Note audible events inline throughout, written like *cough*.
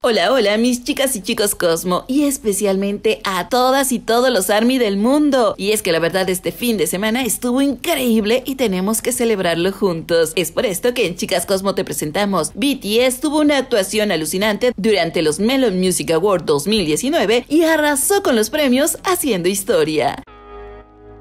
Hola, hola mis chicas y chicos Cosmo y especialmente a todas y todos los ARMY del mundo. Y es que la verdad este fin de semana estuvo increíble y tenemos que celebrarlo juntos. Es por esto que en Chicas Cosmo te presentamos. BTS tuvo una actuación alucinante durante los Melon Music Award 2019 y arrasó con los premios haciendo historia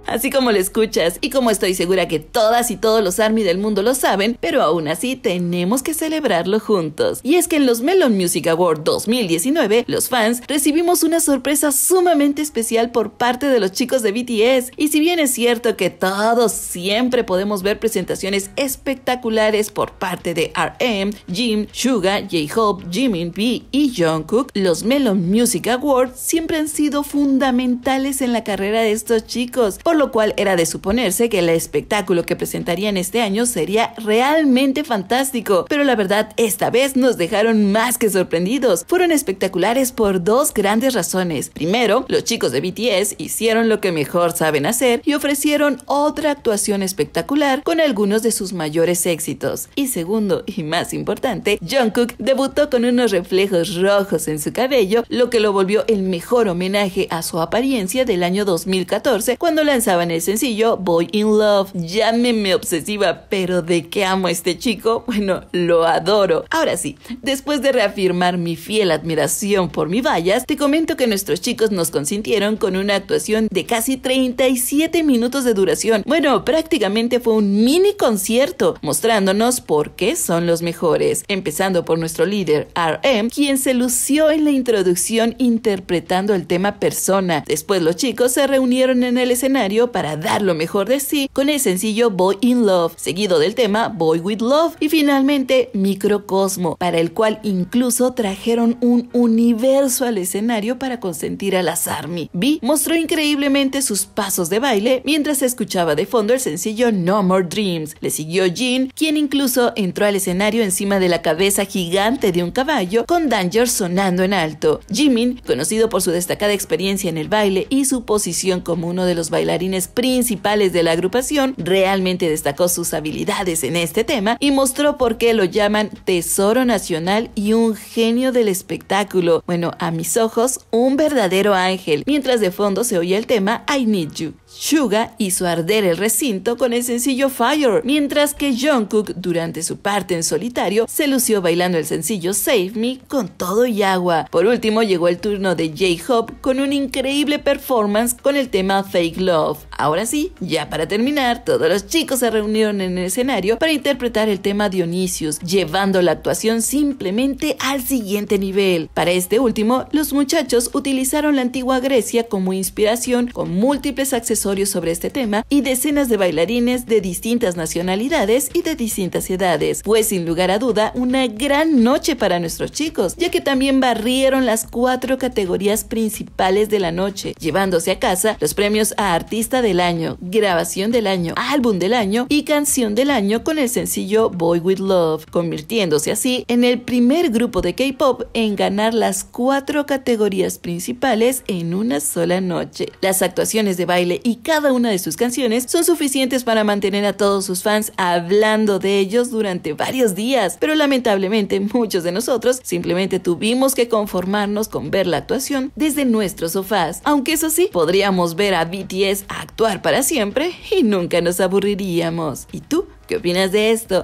así como lo escuchas. Y como estoy segura que todas y todos los ARMY del mundo lo saben, pero aún así tenemos que celebrarlo juntos. Y es que en los Melon Music Award 2019, los fans recibimos una sorpresa sumamente especial por parte de los chicos de BTS. Y si bien es cierto que todos siempre podemos ver presentaciones espectaculares por parte de RM, Jim, Suga, J-Hope, Jimin, V y Jungkook, los Melon Music Awards siempre han sido fundamentales en la carrera de estos chicos, lo cual era de suponerse que el espectáculo que presentarían este año sería realmente fantástico, pero la verdad esta vez nos dejaron más que sorprendidos. Fueron espectaculares por dos grandes razones. Primero, los chicos de BTS hicieron lo que mejor saben hacer y ofrecieron otra actuación espectacular con algunos de sus mayores éxitos. Y segundo, y más importante, Jungkook debutó con unos reflejos rojos en su cabello, lo que lo volvió el mejor homenaje a su apariencia del año 2014 cuando lanzó en el sencillo Boy in Love, llámeme obsesiva, pero ¿de qué amo a este chico? *laughs* Bueno, lo adoro. Ahora sí, después de reafirmar mi fiel admiración por mi vallas, te comento que nuestros chicos nos consintieron con una actuación de casi 37 minutos de duración. Bueno, prácticamente fue un mini concierto, mostrándonos por qué son los mejores. Empezando por nuestro líder, RM, quien se lució en la introducción interpretando el tema persona. Después los chicos se reunieron en el escenario para dar lo mejor de sí con el sencillo Boy in Love, seguido del tema Boy with Love y finalmente Microcosmo, para el cual incluso trajeron un universo al escenario para consentir a las ARMY. mostró increíblemente sus pasos de baile mientras escuchaba de fondo el sencillo No More Dreams. Le siguió Jin quien incluso entró al escenario encima de la cabeza gigante de un caballo con Danger sonando en alto. Jimin, conocido por su destacada experiencia en el baile y su posición como uno de los bailarines principales de la agrupación, realmente destacó sus habilidades en este tema y mostró por qué lo llaman tesoro nacional y un genio del espectáculo. Bueno, a mis ojos, un verdadero ángel, mientras de fondo se oía el tema I Need You. Suga hizo arder el recinto con el sencillo Fire, mientras que Jungkook durante su parte en solitario se lució bailando el sencillo Save Me con todo y agua. Por último llegó el turno de J-Hope con un increíble performance con el tema Fake Love. Ahora sí, ya para terminar, todos los chicos se reunieron en el escenario para interpretar el tema Dionisius, llevando la actuación simplemente al siguiente nivel. Para este último, los muchachos utilizaron la antigua Grecia como inspiración con múltiples accesorios sobre este tema y decenas de bailarines de distintas nacionalidades y de distintas edades. Fue pues, sin lugar a duda una gran noche para nuestros chicos, ya que también barrieron las cuatro categorías principales de la noche, llevándose a casa los premios a Artista del Año, Grabación del Año, Álbum del Año y Canción del Año con el sencillo Boy With Love, convirtiéndose así en el primer grupo de K-Pop en ganar las cuatro categorías principales en una sola noche. Las actuaciones de baile y cada una de sus canciones son suficientes para mantener a todos sus fans hablando de ellos durante varios días, pero lamentablemente muchos de nosotros simplemente tuvimos que conformarnos con ver la actuación desde nuestros sofás, aunque eso sí, podríamos ver a BTS actuar para siempre y nunca nos aburriríamos. ¿Y tú? ¿Qué opinas de esto?